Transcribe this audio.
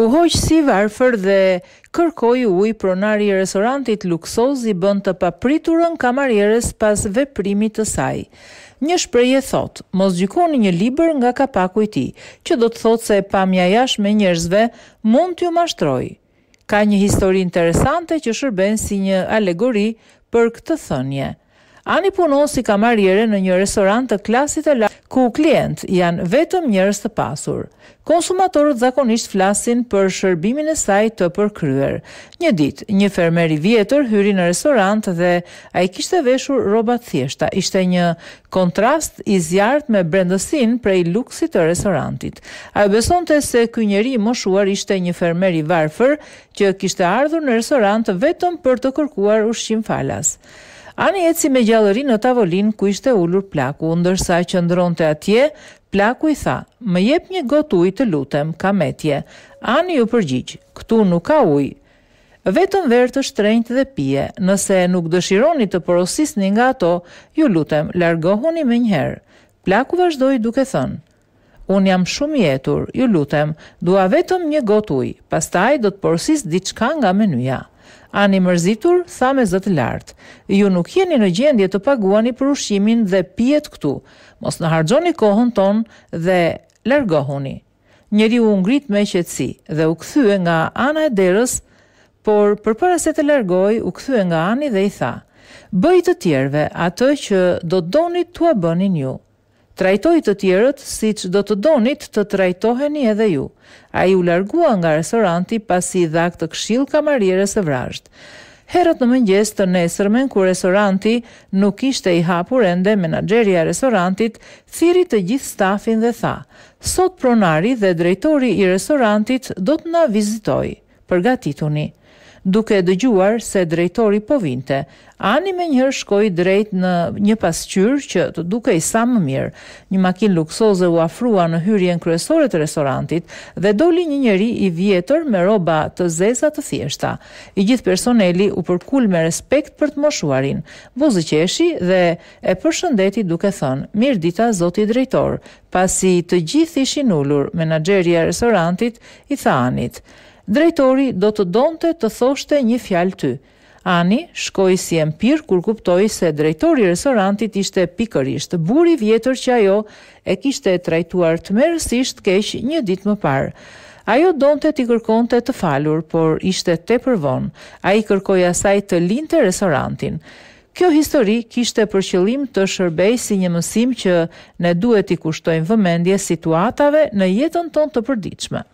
U hoqë si varfër dhe kërkoj uj pronari i restorantit luksoz i bënd të papriturën kamarjeres pas veprimit të saj. Një shpreje thot, mos gjikoni një liber nga kapaku i ti, që do të thot se pamja jash me njerëzve mund t'ju mashtroj. Ka një histori interesante që shërben si një alegori për këtë thënje. Ani punon si kamarjere në një restorant të klasit e la... Ku klient janë vetëm njerëz të pasur. Konsumatorët zakonisht flasin për shërbimin e saj të përkryer. Një ditë, një fermer i vjetër hyri në restorant dhe ai kishte veshur rroba të thjeshta. Ishte një kontrast i zjart me brendësin prej luksit të restorantit. Ata besonte se ky njeri moshuar ishte një fermer i varfër që kishte ardhur në restorant vetëm për të kërkuar ushqim falas. Ani eci me gjallëri në tavolin ku ishte ullur plaku, ndërsa që ndronë të atje, plaku i tha, më jep një got uj të lutem, ka metje. Ani ju përgjigjë, këtu nuk ka uj. Vetëm verë të shtrejnët dhe pije, nëse nuk dëshironi të porosisni nga ato, ju lutem, largohuni me njëherë. Plaku vazhdoj duke thënë, Unë jam shumë jetur, ju lutem, dua vetëm një got uj, pastaj do të porosis diçka nga menuja. Ani mërzitur, tha me zëtë lartë, ju nuk jeni në gjendje të paguani për ushqimin dhe pjetë këtu, mos në hargjoni kohën tonë dhe lërgohoni. Njeri u ngrit me qëtësi dhe u këthue nga ana e derës, por për para se të largoj, u këthue nga ani dhe i tha, bëjtë tjerve atë që do doni të abënin ju, Trajtoj të tjerët si që do të donit të trajtoheni edhe ju. A ju largua nga restoranti pasi dhak të kshil kamarire së vrajshët. Herët në mëngjes të nesërmen ku restoranti nuk ishte i hapur ende menaxheria e restorantit thiri të gjithë stafin dhe tha: "Sot pronari dhe drejtori i restorantit do të na vizitoj, Përgatituni" duke dëgjuar se drejtori po vinte. Ani më njëherë shkoi drejt në një pasqyrë që të dukej sa më mirë. Një makinë luksoze u afrua në hyrjen kryesore të restorantit dhe doli një njeri i vjetër me rroba të zeza të thjeshta. I gjithë personeli u përkul me respekt për të moshuarin. qeshi dhe e përshëndeti duke thënë: "Mirëdita zoti drejtor, Pasi të gjithë ishin ulur, menaxheri i restorantit i tha Anit: drejtori do të donte të thoshte një fjalë ty. Ani shkoi si empir kur kuptoi se drejtori i restorantit ishte pikërisht buri i vjetër që ajo e kishte trajtuar tmerrësisht keq një ditë më parë. Ajo donte t'i kërkonte të falur, por ishte tepër vonë. Ai kërkoi asaj të linte restorantin. Kjo histori kishte për qëllim të shërbejë si një mësim që ne duhet i kushtojmë vëmendje situatave në jetën tonë të përditshme.